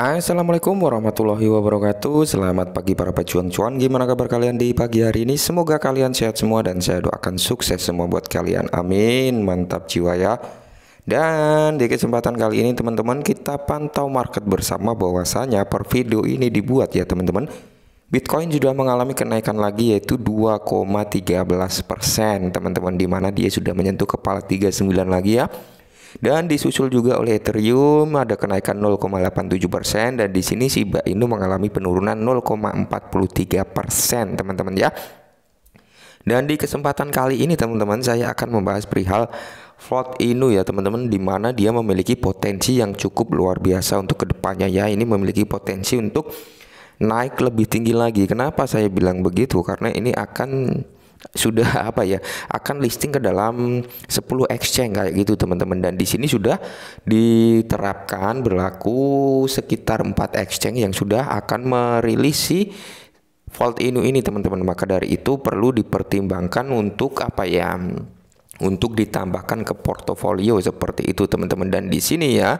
Assalamualaikum warahmatullahi wabarakatuh Selamat pagi para pejuang cuan Gimana kabar kalian di pagi hari ini Semoga kalian sehat semua dan saya doakan sukses semua buat kalian Amin Mantap jiwa ya Dan di kesempatan kali ini teman-teman Kita pantau market bersama bahwasanya per video ini dibuat ya teman-teman Bitcoin sudah mengalami kenaikan lagi yaitu 2,13% teman-teman Dimana dia sudah menyentuh kepala 39 lagi ya dan disusul juga oleh Ethereum ada kenaikan 0,87% persen dan di sini Shiba Inu mengalami penurunan 0,43% persen teman-teman ya. Dan di kesempatan kali ini teman-teman saya akan membahas perihal Float Inu ya teman-teman dimana dia memiliki potensi yang cukup luar biasa untuk kedepannya ya ini memiliki potensi untuk naik lebih tinggi lagi kenapa saya bilang begitu karena ini akan sudah apa ya akan listing ke dalam 10 exchange kayak gitu teman-teman dan di sini sudah diterapkan berlaku sekitar 4 exchange yang sudah akan merilis si Volt Inu ini teman-teman maka dari itu perlu dipertimbangkan untuk apa ya untuk ditambahkan ke portofolio seperti itu teman-teman dan di sini ya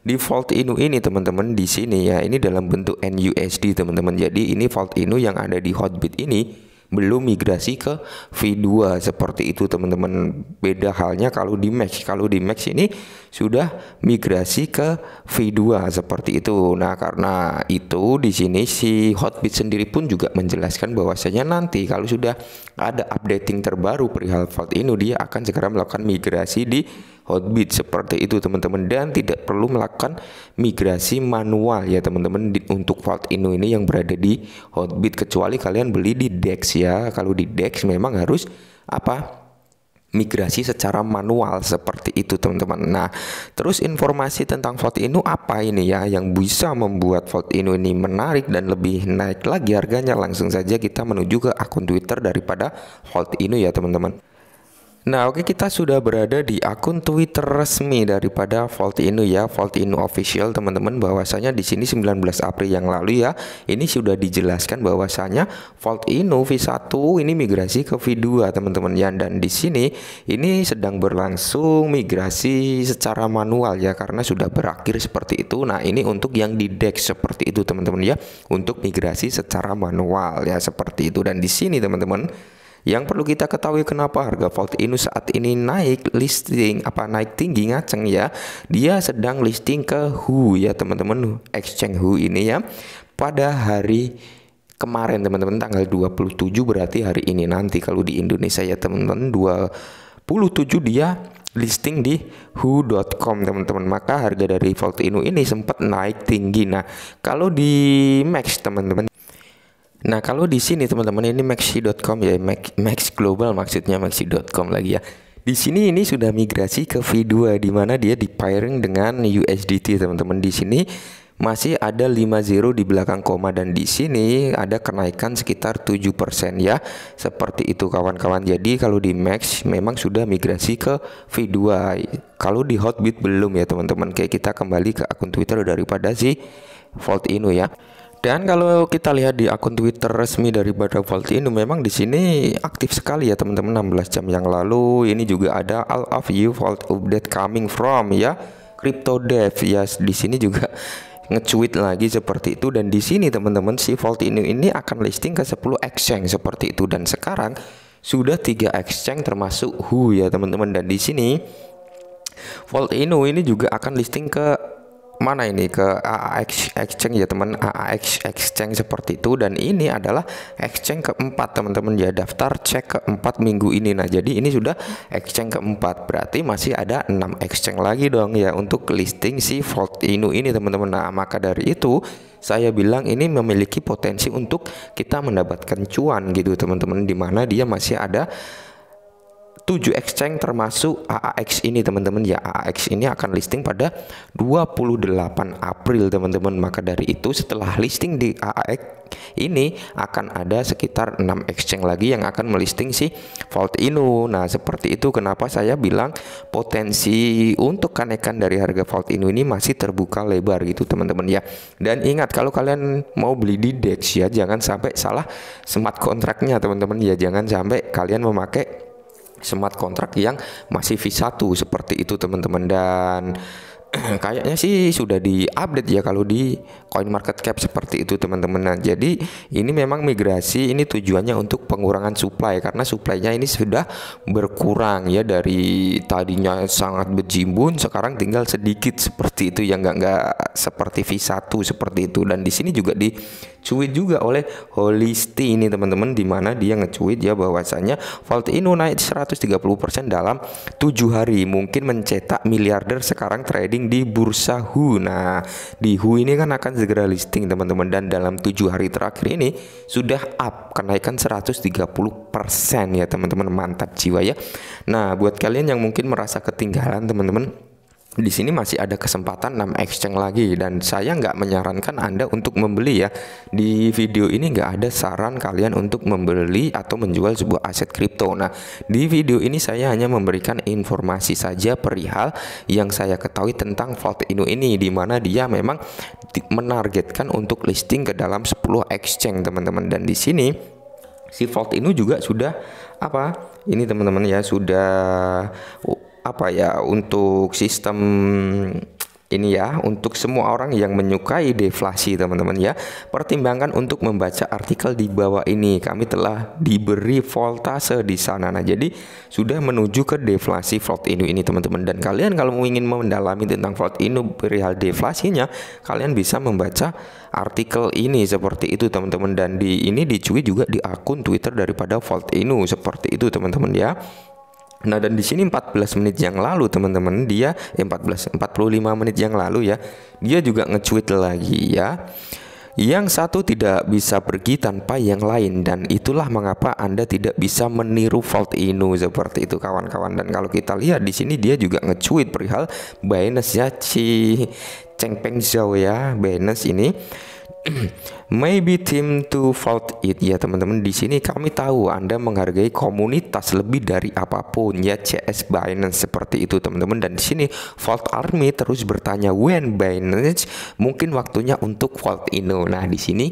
di Volt Inu ini teman-teman di sini ya ini dalam bentuk NUSD teman-teman jadi ini Volt Inu yang ada di Hotbit ini belum migrasi ke V2 seperti itu teman-teman. Beda halnya kalau di Max. Kalau di Max ini sudah migrasi ke V2 seperti itu. Nah, karena itu di sini si Hotbit sendiri pun juga menjelaskan bahwasanya nanti kalau sudah ada updating terbaru perihal Vault ini dia akan segera melakukan migrasi di hotbit seperti itu teman-teman dan tidak perlu melakukan migrasi manual ya teman-teman untuk vault inu ini yang berada di hotbit kecuali kalian beli di dex ya kalau di dex memang harus apa migrasi secara manual seperti itu teman-teman. Nah, terus informasi tentang Vault Inu apa ini ya yang bisa membuat Vault Inu ini menarik dan lebih naik lagi harganya langsung saja kita menuju ke akun Twitter daripada Vault Inu ya teman-teman. Nah oke okay, kita sudah berada di akun Twitter resmi daripada Volt Inu ya Volt Inu official teman-teman bahwasanya di sini 19 April yang lalu ya ini sudah dijelaskan bahwasanya Volt Inu V1 ini migrasi ke V2 teman-teman ya dan di sini ini sedang berlangsung migrasi secara manual ya karena sudah berakhir seperti itu nah ini untuk yang di deck seperti itu teman-teman ya untuk migrasi secara manual ya seperti itu dan di sini teman-teman yang perlu kita ketahui kenapa harga Volt Inu saat ini naik listing apa naik tinggi ngaceng ya. Dia sedang listing ke Hu ya teman-teman, exchange Hu ini ya. Pada hari kemarin teman-teman tanggal 27 berarti hari ini nanti kalau di Indonesia ya teman-teman 27 dia listing di who.com teman-teman maka harga dari Volt Inu ini sempat naik tinggi nah kalau di Max teman-teman Nah, kalau di sini teman-teman ini maxi.com ya, max, max global maksudnya maxi.com lagi ya. Di sini ini sudah migrasi ke V2 di mana dia di pairing dengan USDT teman-teman di sini masih ada 50 di belakang koma dan di sini ada kenaikan sekitar 7% ya. Seperti itu kawan-kawan. Jadi kalau di Max memang sudah migrasi ke V2. Kalau di Hotbit belum ya teman-teman. Kayak kita kembali ke akun Twitter daripada si Volt Inu ya. Dan kalau kita lihat di akun Twitter resmi dari Badak Vault ini memang di sini aktif sekali ya teman-teman 16 jam yang lalu ini juga ada all of you vault update coming from ya crypto dev ya di sini juga ngecuit lagi seperti itu dan di sini teman-teman si vault ini ini akan listing ke 10 exchange seperti itu dan sekarang sudah 3 exchange termasuk Hu ya teman-teman dan di sini Volt Inu ini juga akan listing ke mana ini ke AAX exchange ya teman AAX exchange seperti itu dan ini adalah exchange keempat teman-teman ya daftar cek keempat minggu ini nah jadi ini sudah exchange keempat berarti masih ada enam exchange lagi dong ya untuk listing si Volt Inu ini teman-teman nah maka dari itu saya bilang ini memiliki potensi untuk kita mendapatkan cuan gitu teman-teman dimana dia masih ada 7 exchange termasuk AAX ini teman-teman ya AAX ini akan listing pada 28 April teman-teman maka dari itu setelah listing di AAX ini akan ada sekitar 6 exchange lagi yang akan melisting si vault Inu nah seperti itu kenapa saya bilang potensi untuk kenaikan dari harga vault Inu ini masih terbuka lebar gitu teman-teman ya dan ingat kalau kalian mau beli di DEX ya jangan sampai salah smart kontraknya teman-teman ya jangan sampai kalian memakai smart contract yang masih V1 seperti itu teman-teman dan kayaknya sih sudah di update ya kalau di coin market cap seperti itu teman-teman. Nah, jadi ini memang migrasi ini tujuannya untuk pengurangan supply karena supply-nya ini sudah berkurang ya dari tadinya sangat berjimbun sekarang tinggal sedikit seperti itu yang nggak nggak seperti V1 seperti itu dan di sini juga di cuit juga oleh Holisti ini teman-teman dimana dia ngecuit ya bahwasanya Vault Inu naik 130% dalam tujuh hari mungkin mencetak miliarder sekarang trading di bursa HU. Nah, di HU ini kan akan segera listing teman-teman dan dalam tujuh hari terakhir ini sudah up kenaikan 130% ya teman-teman mantap jiwa ya nah buat kalian yang mungkin merasa ketinggalan teman-teman di sini masih ada kesempatan 6 exchange lagi dan saya nggak menyarankan Anda untuk membeli ya di video ini nggak ada saran kalian untuk membeli atau menjual sebuah aset kripto nah di video ini saya hanya memberikan informasi saja perihal yang saya ketahui tentang Vault Inu ini dimana dia memang menargetkan untuk listing ke dalam 10 exchange teman-teman dan di sini si Vault Inu juga sudah apa ini teman-teman ya sudah apa ya untuk sistem ini ya untuk semua orang yang menyukai deflasi teman-teman ya pertimbangkan untuk membaca artikel di bawah ini kami telah diberi voltase di sana nah jadi sudah menuju ke deflasi volt inu ini teman-teman dan kalian kalau ingin mendalami tentang volt inu perihal deflasinya kalian bisa membaca artikel ini seperti itu teman-teman dan di ini dicuri juga di akun Twitter daripada volt inu seperti itu teman-teman ya Nah dan di sini 14 menit yang lalu teman-teman dia eh, 14 45 menit yang lalu ya dia juga nge-tweet lagi ya yang satu tidak bisa pergi tanpa yang lain dan itulah mengapa Anda tidak bisa meniru Vault Inu seperti itu kawan-kawan dan kalau kita lihat di sini dia juga nge-tweet perihal Binance ya Ci cengpeng Zhao ya Binance ini Maybe team to fault it ya teman-teman di sini kami tahu Anda menghargai komunitas lebih dari apapun ya CS Binance seperti itu teman-teman dan di sini Vault Army terus bertanya when Binance mungkin waktunya untuk Vault Ino. Nah, di sini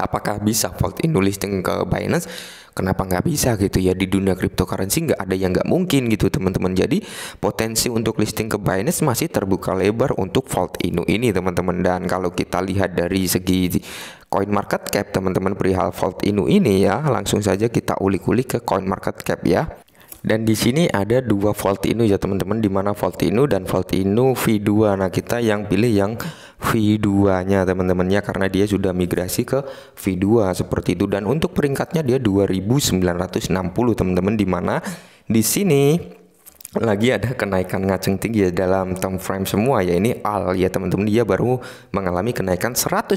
apakah bisa Vault Indo listing ke Binance kenapa nggak bisa gitu ya di dunia cryptocurrency nggak ada yang nggak mungkin gitu teman-teman jadi potensi untuk listing ke Binance masih terbuka lebar untuk Vault Inu ini teman-teman dan kalau kita lihat dari segi coin market cap teman-teman perihal Vault Inu ini ya langsung saja kita ulik-ulik ke coin market cap ya dan di sini ada dua Voltino ya teman-teman di mana Voltino dan Voltino V2. Nah, kita yang pilih yang V2-nya teman teman ya, karena dia sudah migrasi ke V2 seperti itu dan untuk peringkatnya dia 2960 teman-teman di mana di sini lagi ada kenaikan ngaceng tinggi ya dalam time frame semua ya ini al ya teman-teman dia baru mengalami kenaikan 153%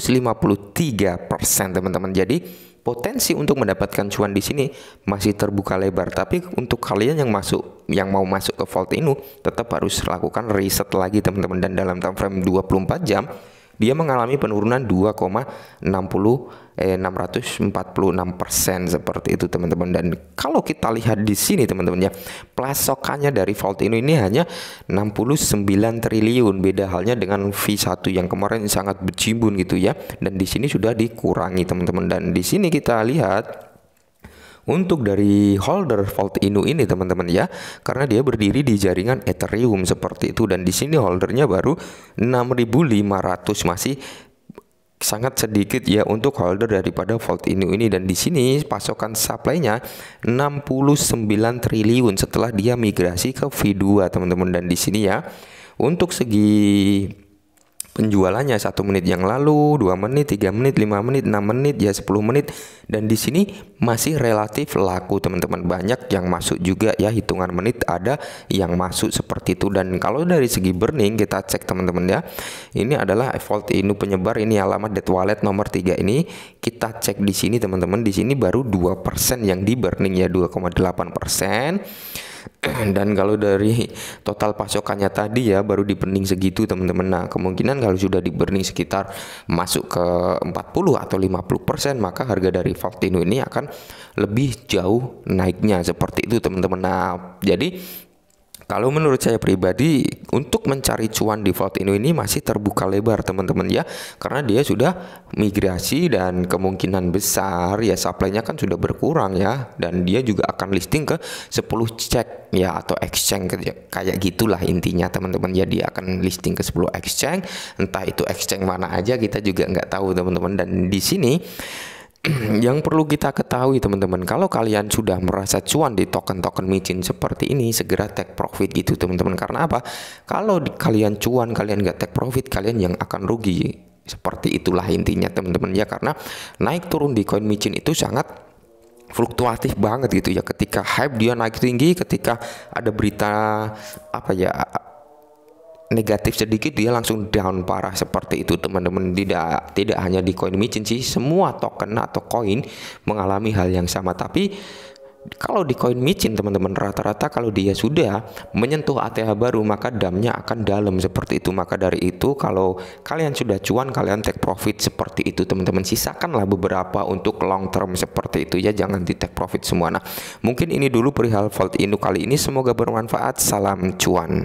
teman-teman jadi potensi untuk mendapatkan cuan di sini masih terbuka lebar. Tapi untuk kalian yang masuk yang mau masuk ke Vault ini, tetap harus lakukan riset lagi teman-teman dan dalam time frame 24 jam dia mengalami penurunan 2,60 eh 646 persen seperti itu teman-teman dan kalau kita lihat di sini teman-teman ya dari Vault ini hanya 69 triliun beda halnya dengan V1 yang kemarin sangat bercimbun gitu ya dan di sini sudah dikurangi teman-teman dan di sini kita lihat untuk dari holder Vault Inu ini teman-teman ya karena dia berdiri di jaringan Ethereum seperti itu dan di sini holdernya baru 6500 masih sangat sedikit ya untuk holder daripada Volt Inu ini dan di sini pasokan supply-nya 69 triliun setelah dia migrasi ke V2 teman-teman dan di sini ya untuk segi penjualannya satu menit yang lalu, dua menit, tiga menit, lima menit, enam menit, ya sepuluh menit dan di sini masih relatif laku teman-teman banyak yang masuk juga ya hitungan menit ada yang masuk seperti itu dan kalau dari segi burning kita cek teman-teman ya ini adalah vault inu penyebar ini alamat dead wallet nomor tiga ini kita cek di sini teman-teman di sini baru dua persen yang di burning ya persen. dan kalau dari total pasokannya tadi ya baru dibening segitu teman-teman nah kemungkinan kalau sudah dibening sekitar masuk ke 40 atau 50% maka harga dari Valentino ini akan lebih jauh naiknya seperti itu teman-teman nah jadi kalau menurut saya pribadi untuk mencari cuan di Inu ini masih terbuka lebar teman-teman ya karena dia sudah migrasi dan kemungkinan besar ya supply-nya kan sudah berkurang ya dan dia juga akan listing ke 10 cek ya atau exchange ya, kayak gitulah intinya teman-teman ya dia akan listing ke 10 exchange entah itu exchange mana aja kita juga nggak tahu teman-teman dan di sini yang perlu kita ketahui teman-teman kalau kalian sudah merasa cuan di token-token micin seperti ini segera take profit gitu teman-teman karena apa kalau kalian cuan kalian gak take profit kalian yang akan rugi seperti itulah intinya teman-teman ya karena naik turun di koin micin itu sangat fluktuatif banget gitu ya ketika hype dia naik tinggi ketika ada berita apa ya negatif sedikit dia langsung down parah seperti itu teman-teman tidak tidak hanya di coin micin sih semua token atau koin mengalami hal yang sama tapi kalau di coin micin teman-teman rata-rata kalau dia sudah menyentuh ATH baru maka damnya akan dalam seperti itu maka dari itu kalau kalian sudah cuan kalian take profit seperti itu teman-teman sisakanlah beberapa untuk long term seperti itu ya jangan di take profit semua nah mungkin ini dulu perihal vault Inu kali ini semoga bermanfaat salam cuan